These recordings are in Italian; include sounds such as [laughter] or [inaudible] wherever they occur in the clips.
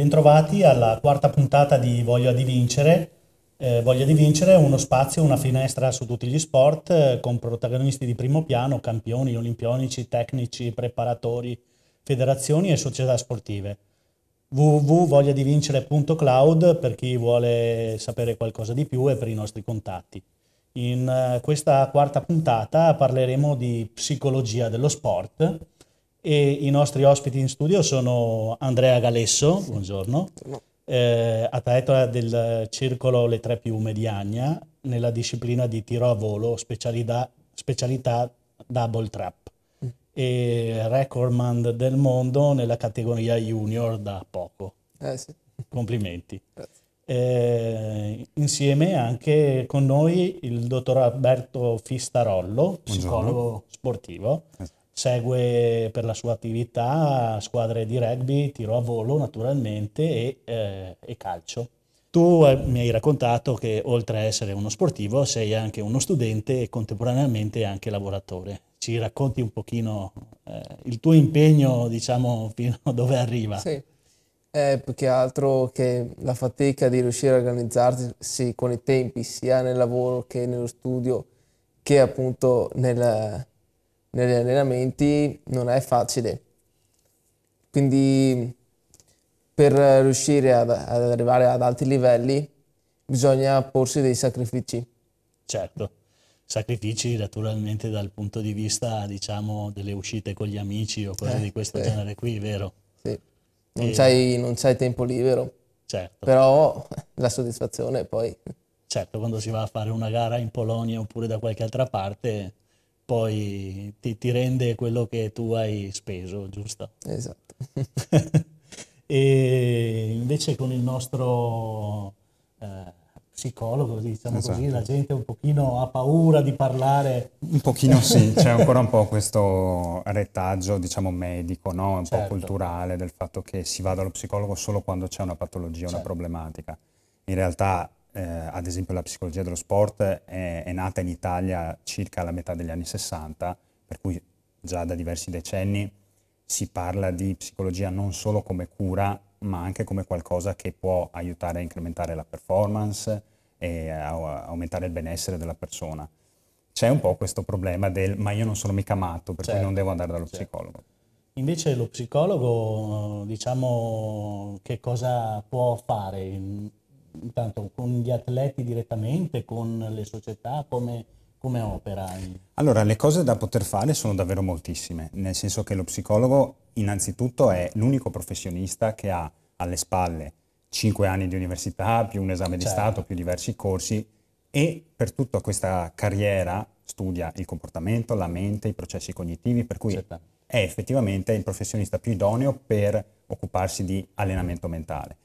Bentrovati alla quarta puntata di Voglia di Vincere. Eh, Voglia di Vincere è uno spazio, una finestra su tutti gli sport eh, con protagonisti di primo piano, campioni, olimpionici, tecnici, preparatori, federazioni e società sportive. www.vogliadivincere.cloud per chi vuole sapere qualcosa di più e per i nostri contatti. In eh, questa quarta puntata parleremo di psicologia dello sport e i nostri ospiti in studio sono Andrea Galesso, buongiorno, eh, atleta del circolo Le Tre Piume di Agna nella disciplina di tiro a volo, specialità, specialità double trap mm. e recordman del mondo nella categoria junior da poco. Eh sì. Complimenti. Eh, eh insieme anche con noi il dottor Alberto Fistarollo, psicologo Buongiorno. sportivo. Esatto segue per la sua attività squadre di rugby, tiro a volo naturalmente e, eh, e calcio. Tu eh, mi hai raccontato che oltre a essere uno sportivo sei anche uno studente e contemporaneamente anche lavoratore. Ci racconti un pochino eh, il tuo impegno, diciamo, [laughs] fino a dove arriva? Sì, è più che altro che la fatica di riuscire a organizzarsi con i tempi sia nel lavoro che nello studio che appunto nel, negli allenamenti non è facile. Quindi per riuscire ad, ad arrivare ad alti livelli bisogna porsi dei sacrifici. Certo, sacrifici naturalmente dal punto di vista diciamo delle uscite con gli amici o cose eh, di questo sì. genere qui, vero? Sì, non, e... c'hai, non c'hai tempo libero. Certo. Però la soddisfazione poi... Certo, quando si va a fare una gara in Polonia oppure da qualche altra parte poi ti, ti, rende quello che tu hai speso, giusto? Esatto. [laughs] e invece con il nostro eh, psicologo, diciamo esatto. così, la gente un pochino ha paura di parlare. Un pochino sì, [laughs] c'è ancora un po' questo retaggio, diciamo, medico, no? un certo. po' culturale del fatto che si va dallo psicologo solo quando c'è una patologia, certo. una problematica. In realtà eh, ad esempio la psicologia dello sport è, è, nata in Italia circa la metà degli anni 60, per cui già da diversi decenni si parla di psicologia non solo come cura, ma anche come qualcosa che può aiutare a incrementare la performance e a aumentare il benessere della persona. C'è un po' questo problema del ma io non sono mica matto, per certo, cui non certo. devo andare dallo certo. psicologo. Invece lo psicologo, diciamo, che cosa può fare? intanto con gli atleti direttamente, con le società, come, come opera? Allora, le cose da poter fare sono davvero moltissime, nel senso che lo psicologo innanzitutto è l'unico professionista che ha alle spalle 5 anni di università, più un esame certo. di Stato, più diversi corsi e per tutta questa carriera studia il comportamento, la mente, i processi cognitivi, per cui certo. è effettivamente il professionista più idoneo per occuparsi di allenamento mentale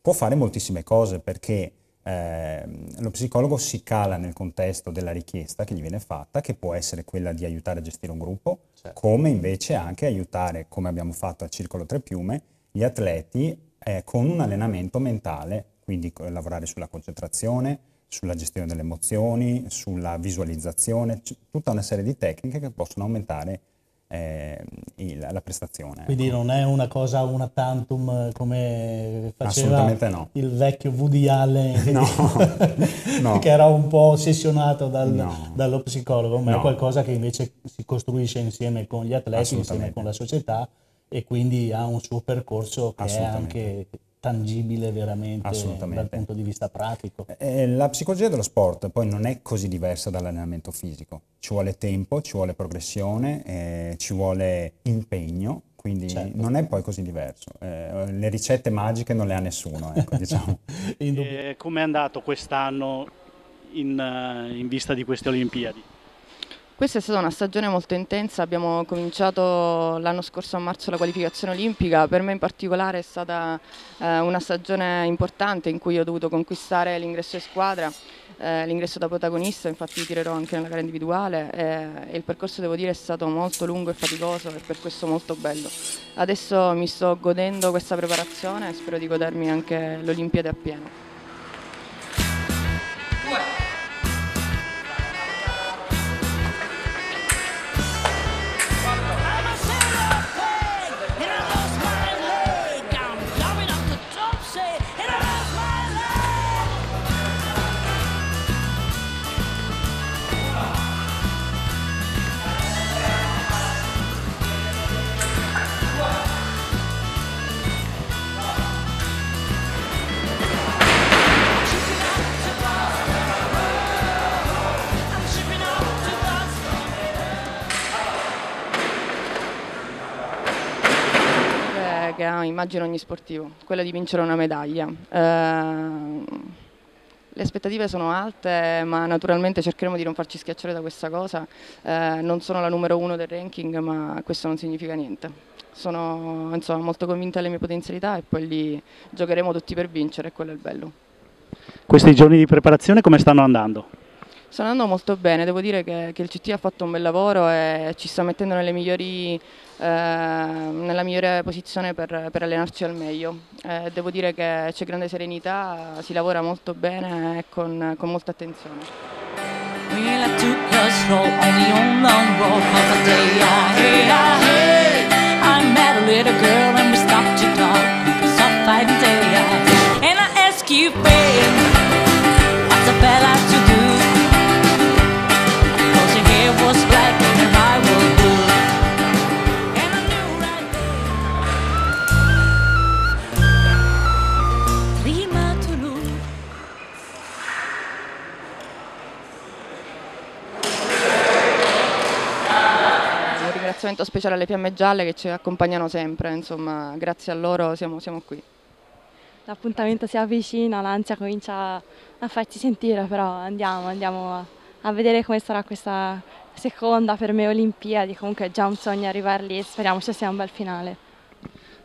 può fare moltissime cose perché eh, lo psicologo si cala nel contesto della richiesta che gli viene fatta, che può essere quella di aiutare a gestire un gruppo, certo. come invece anche aiutare, come abbiamo fatto al Circolo Tre Piume, gli atleti eh, con un allenamento mentale, quindi lavorare sulla concentrazione, sulla gestione delle emozioni, sulla visualizzazione, tutta una serie di tecniche che possono aumentare eh, il, la prestazione. Quindi ecco. non è una cosa una tantum eh, come faceva no. il vecchio Woody Allen [laughs] no, [laughs] no. che era un po' ossessionato dal, dallo psicologo, ma è qualcosa che invece si costruisce insieme con gli atleti, insieme con la società e quindi ha un suo percorso che è anche tangibile veramente dal punto di vista pratico. Eh, eh, la psicologia dello sport poi non è così diversa dall'allenamento fisico, ci vuole tempo, ci vuole progressione, eh, ci vuole impegno, quindi certo. non è poi così diverso. Eh, le ricette magiche non le ha nessuno. Ecco, diciamo. [laughs] Eh, Come è andato quest'anno in, in vista di queste Olimpiadi? Questa è stata una stagione molto intensa, abbiamo cominciato l'anno scorso a marzo la qualificazione olimpica, per me in particolare è stata eh, una stagione importante in cui ho dovuto conquistare l'ingresso in squadra, eh, l'ingresso da protagonista, infatti mi tirerò anche nella gara individuale eh, e il percorso devo dire è stato molto lungo e faticoso e per questo molto bello. Adesso mi sto godendo questa preparazione e spero di godermi anche l'Olimpiade appieno. ha immagino ogni sportivo, quella di vincere una medaglia. Eh, le aspettative sono alte, ma naturalmente cercheremo di non farci schiacciare da questa cosa. Eh, non sono la numero uno del ranking, ma questo non significa niente. Sono insomma, molto convinta delle mie potenzialità e poi lì giocheremo tutti per vincere, e quello è il bello. Questi giorni di preparazione come stanno andando? Stanno andando molto bene, devo dire che, che il CT ha fatto un bel lavoro e ci sta mettendo nelle migliori Ehm, nella migliore posizione per, per allenarci al meglio. Eh, devo dire che c'è grande serenità, si lavora molto bene e con, con molta attenzione. Hey, hey, hey, ringraziamento speciale alle Fiamme gialle che ci accompagnano sempre, insomma, grazie a loro siamo, siamo qui. L'appuntamento si avvicina, l'ansia comincia a farci sentire, però andiamo, andiamo a, a vedere come sarà questa seconda per me Olimpiadi, comunque è già un sogno arrivare lì e speriamo ci sia un bel finale.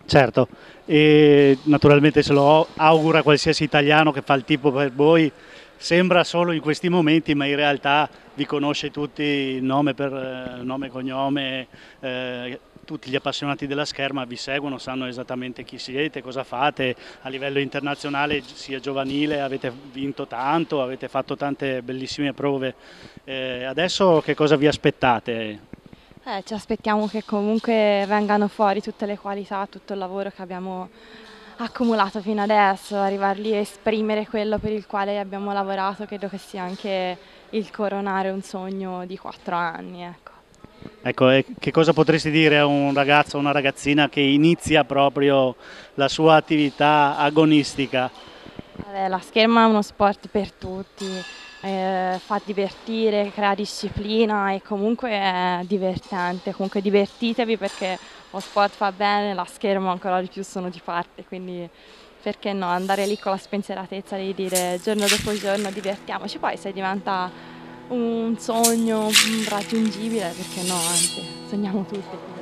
Certo, e naturalmente se lo augura qualsiasi italiano che fa il tipo per voi sembra solo in questi momenti, ma in realtà vi conosce tutti nome per eh, nome, e cognome, eh, tutti gli appassionati della scherma vi seguono, sanno esattamente chi siete, cosa fate, a livello internazionale sia giovanile, avete vinto tanto, avete fatto tante bellissime prove, eh, adesso che cosa vi aspettate? Eh, ci aspettiamo che comunque vengano fuori tutte le qualità, tutto il lavoro che abbiamo accumulato fino adesso, arrivare lì a esprimere quello per il quale abbiamo lavorato, credo che sia anche il coronare un sogno di quattro anni. Ecco. Ecco, che cosa potresti dire a un ragazzo o una ragazzina che inizia proprio la sua attività agonistica? Vabbè, la scherma è uno sport per tutti, eh, fa divertire, crea disciplina e comunque è divertente, comunque divertitevi perché lo sport fa bene, la schermo ancora di più sono di parte, quindi perché no, andare lì con la spensieratezza di dire giorno dopo giorno divertiamoci, poi se diventa un sogno raggiungibile, perché no, anzi, sogniamo tutti.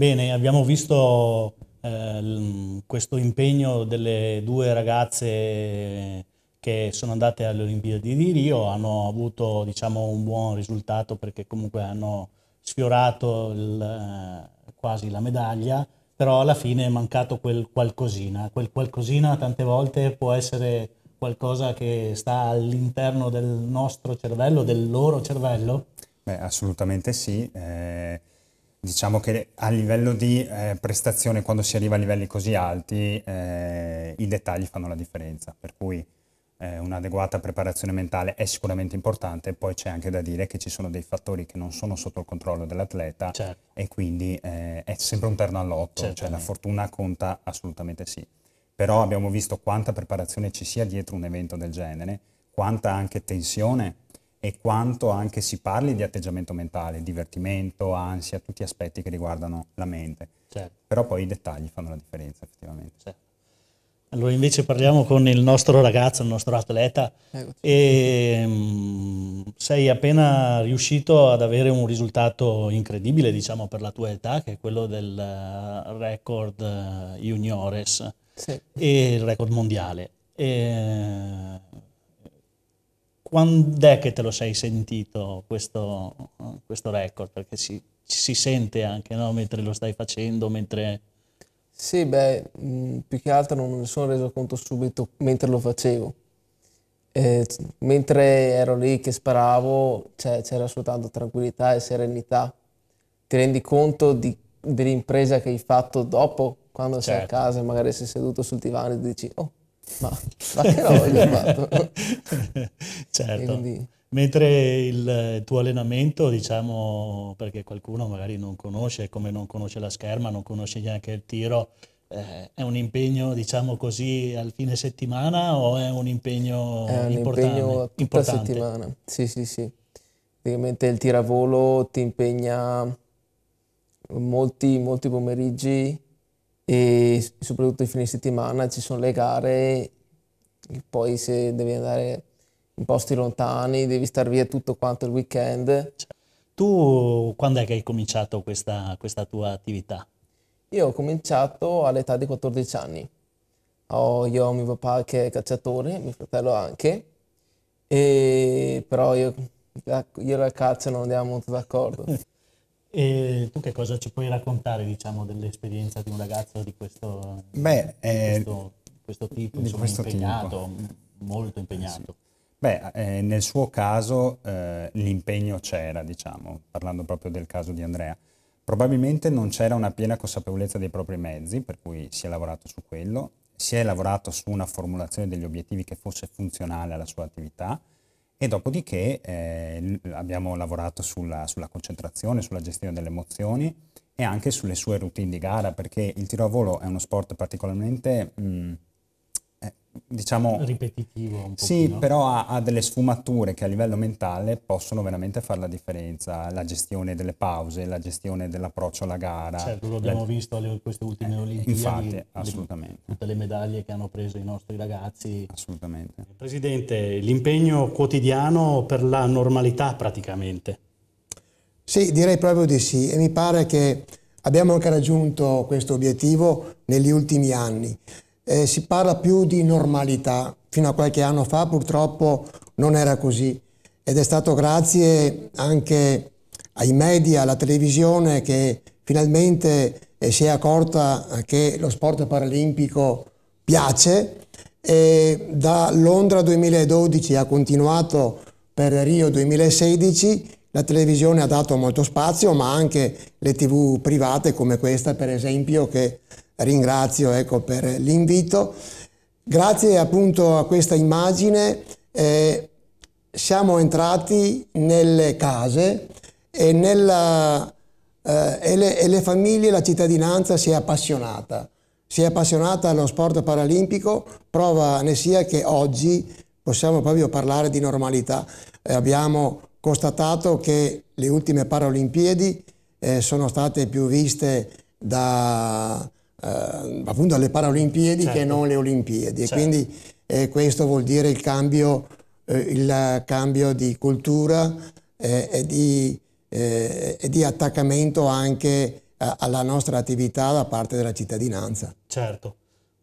Bene, abbiamo visto eh, questo impegno delle due ragazze che sono andate alle Olimpiadi di Rio, hanno avuto diciamo, un buon risultato perché comunque hanno sfiorato il, eh, quasi la medaglia, però alla fine è mancato quel qualcosina. Quel qualcosina tante volte può essere qualcosa che sta all'interno del nostro cervello, del loro cervello? Beh, assolutamente sì. Eh, diciamo che a livello di eh, prestazione, quando si arriva a livelli così alti, eh, i dettagli fanno la differenza. Per cui eh, un'adeguata preparazione mentale è sicuramente importante, poi c'è anche da dire che ci sono dei fattori che non sono sotto il controllo dell'atleta certo. e quindi eh, è sempre un terno all'otto, certo. cioè la fortuna conta assolutamente sì. Però abbiamo visto quanta preparazione ci sia dietro un evento del genere, quanta anche tensione e quanto anche si parli di atteggiamento mentale, divertimento, ansia, tutti aspetti che riguardano la mente. Certo. Però poi i dettagli fanno la differenza effettivamente. Certo. Allora invece parliamo con il nostro ragazzo, il nostro atleta. E, mh, mm, sei appena riuscito ad avere un risultato incredibile, diciamo, per la tua età, che è quello del eh, record eh, juniores sì. e il record mondiale. E, quando è che te lo sei sentito questo, questo record? Perché si, si sente anche no? mentre lo stai facendo, mentre... Sì, beh, mm, più che altro non mi sono reso conto subito mentre lo facevo. Eh, mentre ero lì che sparavo c'era soltanto tranquillità e serenità. Ti rendi conto di, dell'impresa che hai fatto dopo, quando certo. sei a certo. casa, e magari sei seduto sul divano e dici, oh, ma, [laughs] ma che roba hai fatto? [laughs] certo. Quindi... Mentre il tuo allenamento, diciamo, perché qualcuno magari non conosce, come non conosce la scherma, non conosce neanche il tiro, eh, è un impegno, diciamo così, al fine settimana o è un impegno è un importante? impegno tutta importante? settimana, sì, sì, sì. Praticamente il tiravolo ti impegna molti, molti pomeriggi, e soprattutto i fine settimana ci sono le gare poi se devi andare in posti lontani devi star via tutto quanto il weekend. Tu quando è che hai cominciato questa, questa tua attività? Io ho cominciato all'età di 14 anni. Ho, io mio papà che è cacciatore, mio fratello anche, e però io, io e la caccia non andiamo molto d'accordo. [laughs] E tu che cosa ci puoi raccontare, diciamo, dell'esperienza di un ragazzo di questo, Beh, di eh, questo, questo, tipo, insomma, questo impegnato, tipo. molto impegnato? Sì. Beh, eh, nel suo caso eh, l'impegno c'era, diciamo, parlando proprio del caso di Andrea. Probabilmente non c'era una piena consapevolezza dei propri mezzi, per cui si è lavorato su quello, si è lavorato su una formulazione degli obiettivi che fosse funzionale alla sua attività, e dopodiché eh, abbiamo lavorato sulla, sulla, concentrazione, sulla gestione delle emozioni e anche sulle sue routine di gara, perché il tiro a volo è uno sport particolarmente... Mh, eh, diciamo... Ripetitivo Sì, però ha, ha, delle sfumature che a livello mentale possono veramente fare la differenza. La gestione delle pause, la gestione dell'approccio alla gara. Certo, lo abbiamo la... visto alle queste ultime eh, Olimpiadi. Infatti, assolutamente. tutte le medaglie che hanno preso i nostri ragazzi. Assolutamente. Presidente, l'impegno quotidiano per la normalità praticamente. Sì, direi proprio di sì e mi pare che abbiamo anche raggiunto questo obiettivo negli ultimi anni eh, si parla più di normalità. Fino a qualche anno fa purtroppo non era così ed è stato grazie anche ai media, alla televisione che finalmente eh, si è accorta che lo sport paralimpico piace e da Londra 2012 ha continuato per Rio 2016 la televisione ha dato molto spazio ma anche le tv private come questa per esempio che ringrazio ecco, per l'invito. Grazie appunto a questa immagine eh, siamo entrati nelle case e, nella, eh, e, le, e le famiglie, la cittadinanza si è appassionata. Si è appassionata allo sport paralimpico, prova ne sia che oggi possiamo proprio parlare di normalità. Eh, abbiamo constatato che le ultime Paralimpiadi eh, sono state più viste da eh, appunto alle Paralimpiadi certo. che non le Olimpiadi. Certo. E quindi eh, questo vuol dire il cambio, eh, il cambio di cultura eh, e di, eh, e, di, attaccamento anche eh, alla nostra attività da parte della cittadinanza. Certo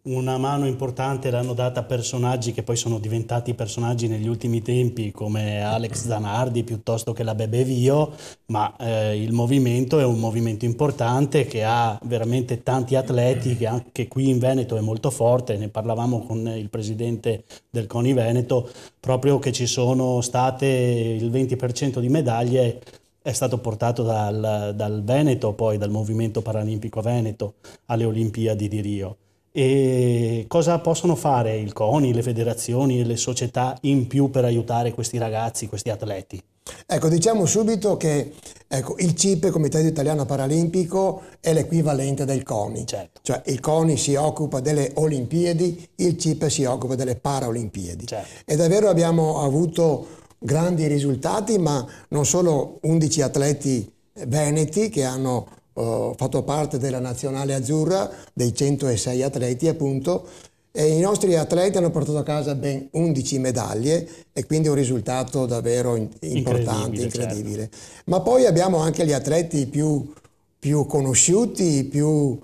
una mano importante l'hanno data personaggi che poi sono diventati personaggi negli ultimi tempi come Alex Zanardi piuttosto che la Bebe Vio, ma eh, il movimento è un movimento importante che ha veramente tanti atleti che anche qui in Veneto è molto forte, ne parlavamo con il presidente del CONI Veneto, proprio che ci sono state il 20% di medaglie è stato portato dal, dal Veneto, poi dal Movimento Paralimpico Veneto alle Olimpiadi di Rio. E cosa possono fare il CONI, le federazioni e le società in più per aiutare questi ragazzi, questi atleti? Ecco, diciamo subito che ecco, il CIPE, Comitato Italiano Paralimpico, è l'equivalente del CONI. Certo. Cioè il CONI si occupa delle Olimpiadi, il CIP si occupa delle Paralimpiadi. Certo. E davvero abbiamo avuto grandi risultati, ma non solo 11 atleti veneti che hanno ho fatto parte della nazionale azzurra dei 106 atleti appunto e i nostri atleti hanno portato a casa ben 11 medaglie e quindi un risultato davvero importante, incredibile. incredibile. Certo. Ma poi abbiamo anche gli atleti più, più conosciuti, più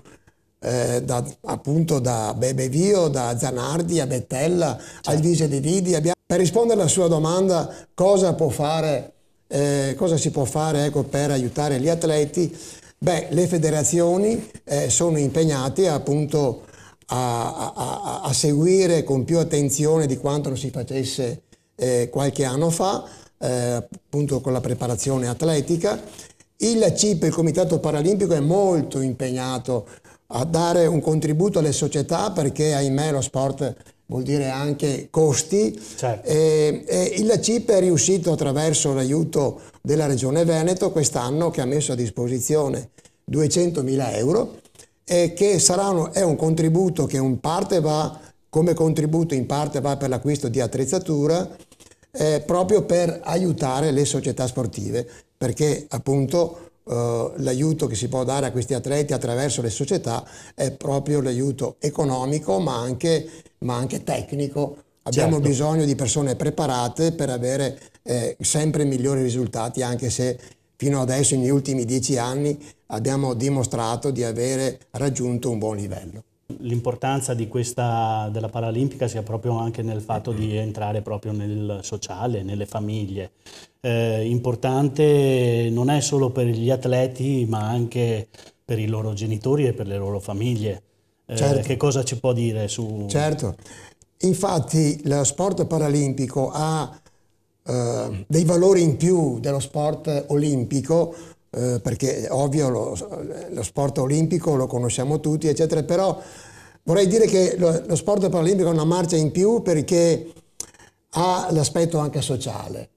eh, da, appunto da Bebevio, da Zanardi a Bettella, certo. Alvise di Vidi. Abbiamo... Per rispondere alla sua domanda cosa, fare, eh, cosa si può fare ecco, per aiutare gli atleti, Beh, le federazioni eh, sono impegnate appunto a, a, a, seguire con più attenzione di quanto non si facesse eh, qualche anno fa, eh, appunto con la preparazione atletica. Il CIP, il Comitato Paralimpico, è molto impegnato a dare un contributo alle società perché ahimè lo sport vuol dire anche costi. Certo. E, e il CIP è riuscito attraverso l'aiuto della Regione Veneto quest'anno che ha messo a disposizione 200.000 euro e che un, è un contributo che in parte va come contributo, in parte va per l'acquisto di attrezzatura eh, proprio per aiutare le società sportive perché appunto eh, l'aiuto che si può dare a questi atleti attraverso le società è proprio l'aiuto economico ma anche, ma anche tecnico. Abbiamo certo. bisogno di persone preparate per avere eh, sempre migliori risultati anche se fino adesso negli ultimi dieci anni abbiamo dimostrato di avere raggiunto un buon livello l'importanza della Paralimpica sia proprio anche nel fatto di entrare proprio nel sociale, nelle famiglie. Eh, importante non è solo per gli atleti, ma anche per i loro genitori e per le loro famiglie. Eh, certo. Che cosa ci può dire su... Certo, infatti lo sport paralimpico ha eh, dei valori in più dello sport olimpico eh, perché ovvio lo, lo, sport olimpico lo conosciamo tutti, eccetera, però vorrei dire che lo, lo sport paralimpico è una marcia in più perché ha l'aspetto anche sociale.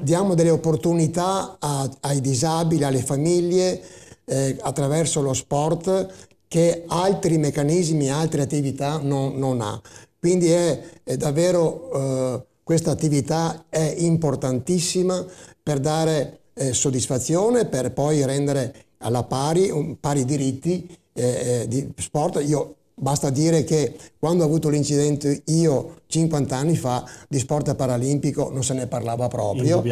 Diamo delle opportunità a, ai disabili, alle famiglie, eh, attraverso lo sport che altri meccanismi, altre attività non, non ha. Quindi è, è davvero eh, questa attività è importantissima per dare eh, soddisfazione per poi rendere alla pari, un, pari diritti eh, eh, di sport. Io, basta dire che quando ho avuto l'incidente io 50 anni fa di sport paralimpico non se ne parlava proprio.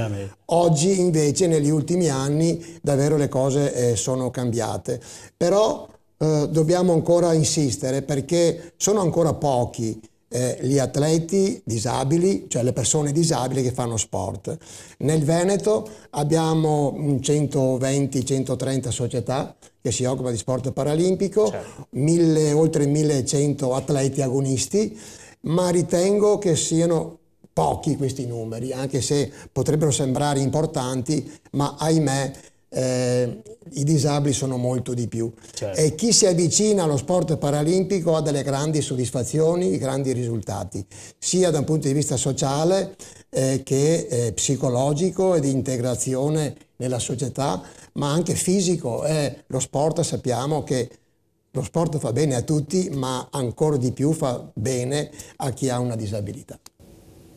Oggi invece negli ultimi anni davvero le cose eh, sono cambiate. Però eh, dobbiamo ancora insistere perché sono ancora pochi eh, gli atleti disabili, cioè le persone disabili che fanno sport. Nel Veneto abbiamo 120-130 mm, società che si occupano di sport paralimpico, certo. mille, oltre 1100 atleti agonisti, ma ritengo che siano pochi questi numeri, anche se potrebbero sembrare importanti, ma ahimè eh, i disabili sono molto di più. Certo. E chi si avvicina allo sport paralimpico ha delle grandi soddisfazioni, grandi risultati, sia da un punto di vista sociale eh, che eh, psicologico e di integrazione nella società, ma anche fisico. lo sport sappiamo che lo sport fa bene a tutti, ma ancora di più fa bene a chi ha una disabilità.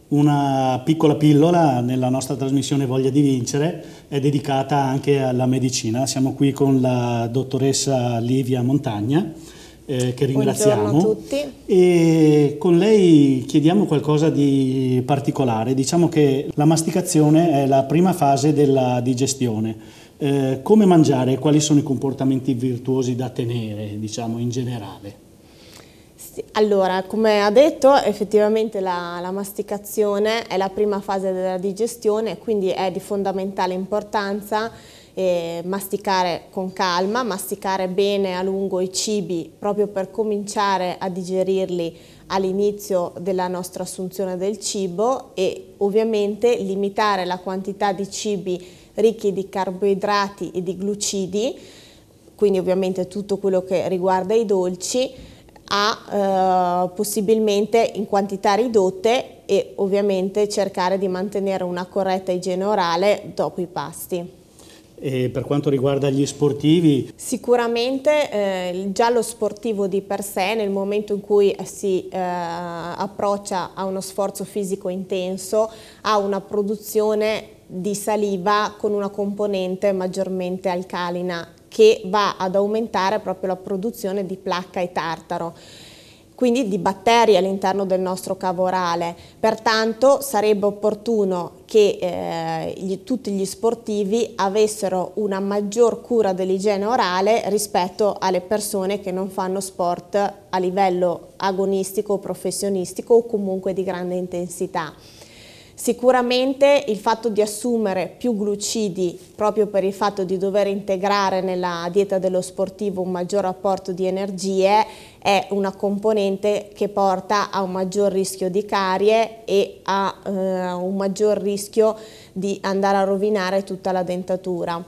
Una piccola pillola nella nostra trasmissione Voglia di Vincere è dedicata anche alla medicina. Siamo qui con la dottoressa Livia Montagna, eh, che ringraziamo. Buongiorno a tutti. E con lei chiediamo qualcosa di particolare. Diciamo che la masticazione è la prima fase della digestione. Eh, come mangiare quali sono i comportamenti virtuosi da tenere, diciamo, in generale? Sì, allora, come ha detto, effettivamente la, la, masticazione è la prima fase della digestione, quindi è di fondamentale importanza eh, masticare con calma, masticare bene a lungo i cibi proprio per cominciare a digerirli all'inizio della nostra assunzione del cibo e ovviamente limitare la quantità di cibi ricchi di carboidrati e di glucidi, quindi ovviamente tutto quello che riguarda i dolci, a eh, possibilmente in quantità ridotte e ovviamente cercare di mantenere una corretta igiene orale dopo i pasti. E per quanto riguarda gli sportivi? Sicuramente eh, già lo sportivo di per sé nel momento in cui eh, si eh, approccia a uno sforzo fisico intenso ha una produzione di saliva con una componente maggiormente alcalina che va ad aumentare proprio la produzione di placca e tartaro quindi di batteri all'interno del nostro cavo orale. Pertanto sarebbe opportuno che eh, gli, tutti gli sportivi avessero una maggior cura dell'igiene orale rispetto alle persone che non fanno sport a livello agonistico, professionistico o comunque di grande intensità. Sicuramente il fatto di assumere più glucidi proprio per il fatto di dover integrare nella dieta dello sportivo un maggior apporto di energie è una componente che porta a un maggior rischio di carie e a eh, un maggior rischio di andare a rovinare tutta la dentatura.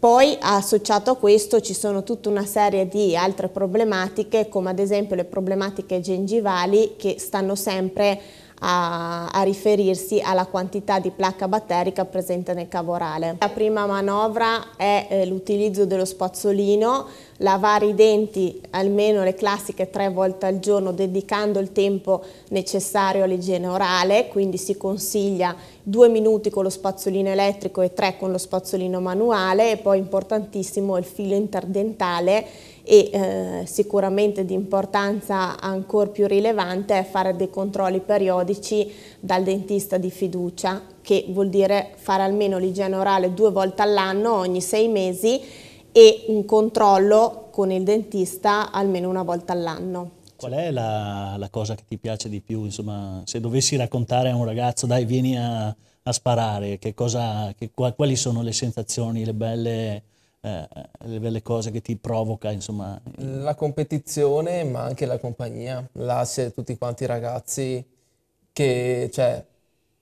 Poi associato a questo ci sono tutta una serie di altre problematiche come ad esempio le problematiche gengivali che stanno sempre a, a riferirsi alla quantità di placca batterica presente nel cavorale. La prima manovra è eh, l'utilizzo dello spazzolino, lavare i denti almeno le classiche tre volte al giorno dedicando il tempo necessario all'igiene orale, quindi si consiglia due minuti con lo spazzolino elettrico e tre con lo spazzolino manuale e poi importantissimo il filo interdentale e eh, sicuramente di importanza ancora più rilevante è fare dei controlli periodici dal dentista di fiducia, che vuol dire fare almeno l'igiene orale due volte all'anno, ogni sei mesi, e un controllo con il dentista almeno una volta all'anno. Qual è la, la, cosa che ti piace di più? Insomma, se dovessi raccontare a un ragazzo, dai, vieni a, a sparare, che cosa, che, quali sono le sensazioni, le belle eh, eh, le belle cose che ti provoca, insomma. La competizione, ma anche la compagnia. Là siete tutti quanti i ragazzi che, cioè,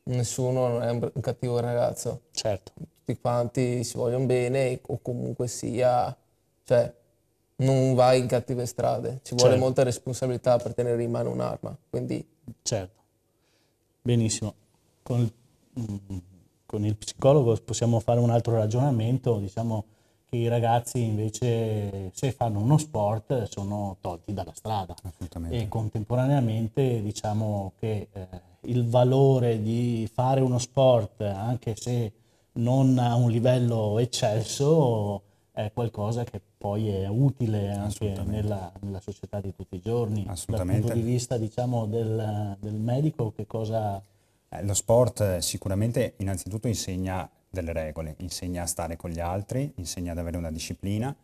nessuno non è un, un cattivo ragazzo. Certo. Tutti quanti si vogliono bene o comunque sia, cioè, non vai in cattive strade. Ci vuole certo. molta responsabilità per tenere in mano un'arma, quindi... Certo. Benissimo. Con il, mm, con il psicologo possiamo fare un altro ragionamento, diciamo i ragazzi invece se fanno uno sport sono tolti dalla strada e contemporaneamente diciamo che eh, il valore di fare uno sport anche se non a un livello eccesso è qualcosa che poi è utile anche nella, nella, società di tutti i giorni assolutamente dal punto di vista diciamo del, del medico che cosa eh, lo sport eh, sicuramente innanzitutto insegna delle regole, insegna a stare con gli altri, insegna ad avere una disciplina.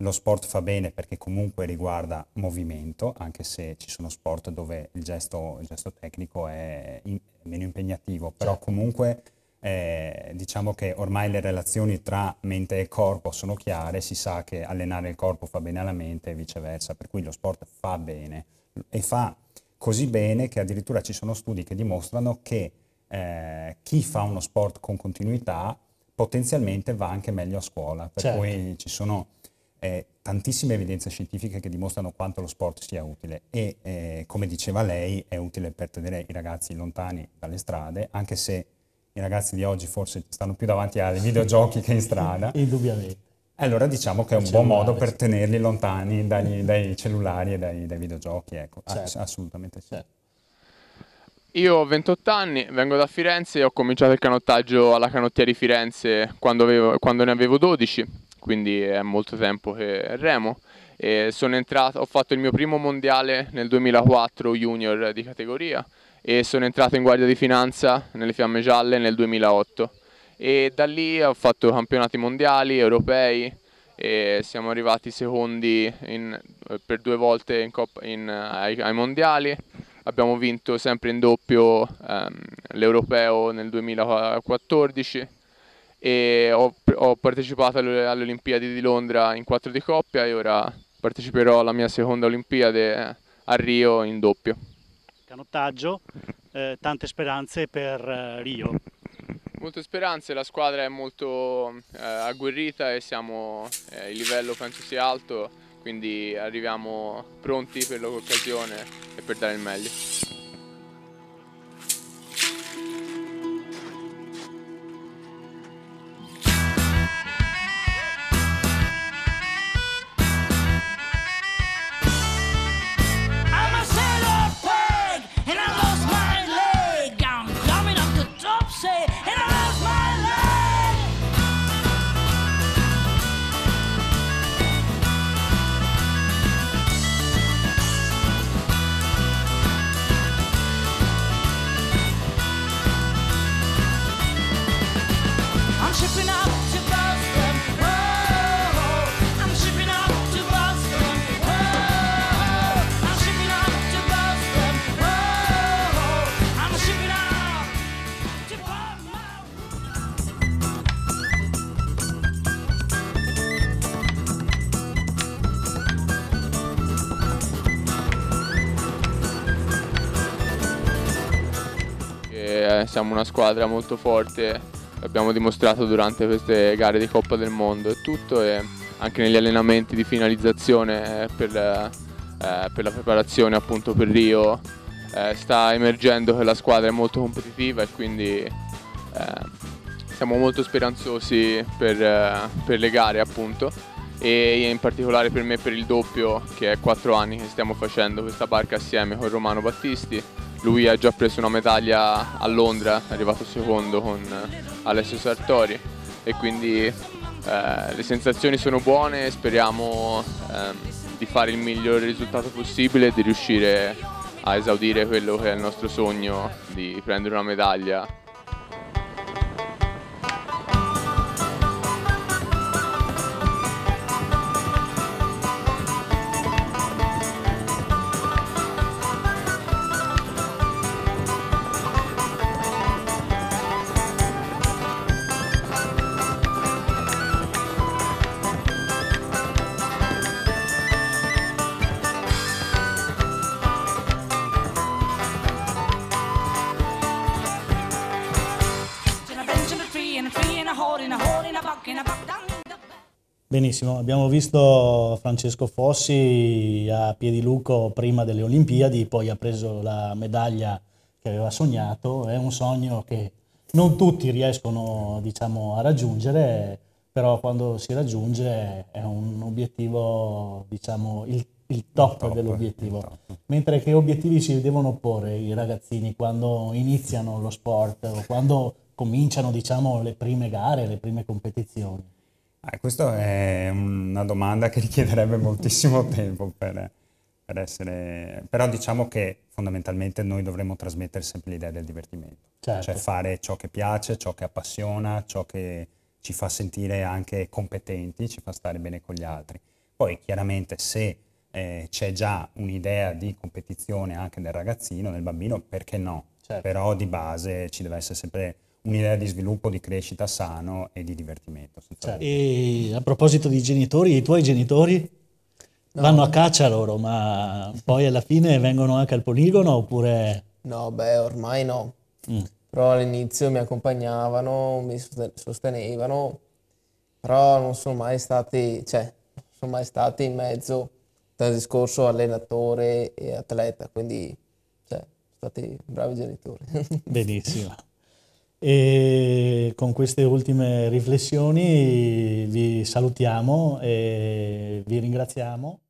Lo sport fa bene perché comunque riguarda movimento, anche se ci sono sport dove il gesto, il gesto tecnico è, in, meno impegnativo, però certo. comunque eh, diciamo che ormai le relazioni tra mente e corpo sono chiare, si sa che allenare il corpo fa bene alla mente e viceversa, per cui lo sport fa bene e fa così bene che addirittura ci sono studi che dimostrano che eh, chi fa uno sport con continuità potenzialmente va anche meglio a scuola, per certo. cui ci sono eh, tantissime evidenze scientifiche che dimostrano quanto lo sport sia utile e eh, come diceva lei è utile per tenere i ragazzi lontani dalle strade, anche se i ragazzi di oggi forse stanno più davanti ai videogiochi che in strada. [laughs] Indubbiamente. Allora diciamo che è un cellulari. buon modo per tenerli lontani dagli, dai cellulari e dai, dai videogiochi, ecco, certo. assolutamente sì. Certo. Io ho 28 anni, vengo da Firenze e ho cominciato il canottaggio alla canottiera di Firenze quando, avevo, quando ne avevo 12, quindi è molto tempo che remo. Entrato, ho fatto il mio primo mondiale nel 2004 junior di categoria e sono entrato in guardia di finanza nelle Fiamme Gialle nel 2008 e da lì ho fatto campionati mondiali, europei e siamo arrivati secondi in, per due volte in, in, ai, ai mondiali abbiamo vinto sempre in doppio um, l'Europeo nel 2014 e ho, ho partecipato alle, alle, Olimpiadi di Londra in quattro di coppia e ora parteciperò alla mia seconda Olimpiade eh, a Rio in doppio. Canottaggio, eh, tante speranze per eh, Rio. Molte speranze, la squadra è molto eh, agguerrita e siamo, eh, il livello penso sia alto quindi arriviamo pronti per l'occasione e per dare il meglio. siamo una squadra molto forte, l'abbiamo dimostrato durante queste gare di Coppa del Mondo e tutto e anche negli allenamenti di finalizzazione eh, per, eh, eh, per la preparazione appunto per Rio eh, sta emergendo che la squadra è molto competitiva e quindi eh, siamo molto speranzosi per, eh, per le gare appunto e in particolare per me per il doppio che è 4 anni che stiamo facendo questa barca assieme con Romano Battisti lui ha già preso una medaglia a Londra, è arrivato secondo con eh, Alessio Sartori e quindi eh, le sensazioni sono buone, speriamo ehm, di fare il migliore risultato possibile e di riuscire a esaudire quello che è il nostro sogno di prendere una medaglia benissimo, abbiamo visto Francesco Fossi a Piediluco prima delle Olimpiadi, poi ha preso la medaglia che aveva sognato, è un sogno che non tutti riescono diciamo, a raggiungere, però quando si raggiunge è un obiettivo, diciamo, il, il top, top dell'obiettivo. Mentre che obiettivi si devono porre i ragazzini quando iniziano lo sport o quando cominciano diciamo, le prime gare, le prime competizioni? Eh, questa è una domanda che richiederebbe moltissimo [laughs] tempo per, per essere... Però diciamo che fondamentalmente noi dovremmo trasmettere sempre l'idea del divertimento. Cioè certo. Cioè fare ciò che piace, ciò che appassiona, ciò che ci fa sentire anche competenti, ci fa stare bene con gli altri. Poi chiaramente se eh, c'è già un'idea di competizione anche nel ragazzino, nel bambino, perché no? Certo. Però di base ci deve essere sempre un'idea di sviluppo, di crescita sano e di divertimento. Cioè, e a proposito di genitori, i tuoi genitori no. vanno a caccia loro, ma poi alla fine vengono anche al poligono oppure... No, beh, ormai no. Mm. Però all'inizio mi accompagnavano, mi sostenevano, però non sono mai stati, cioè, sono mai stati in mezzo dal discorso allenatore e atleta, quindi cioè, sono stati bravi genitori. [laughs] Benissimo. E con queste ultime riflessioni vi salutiamo e vi ringraziamo.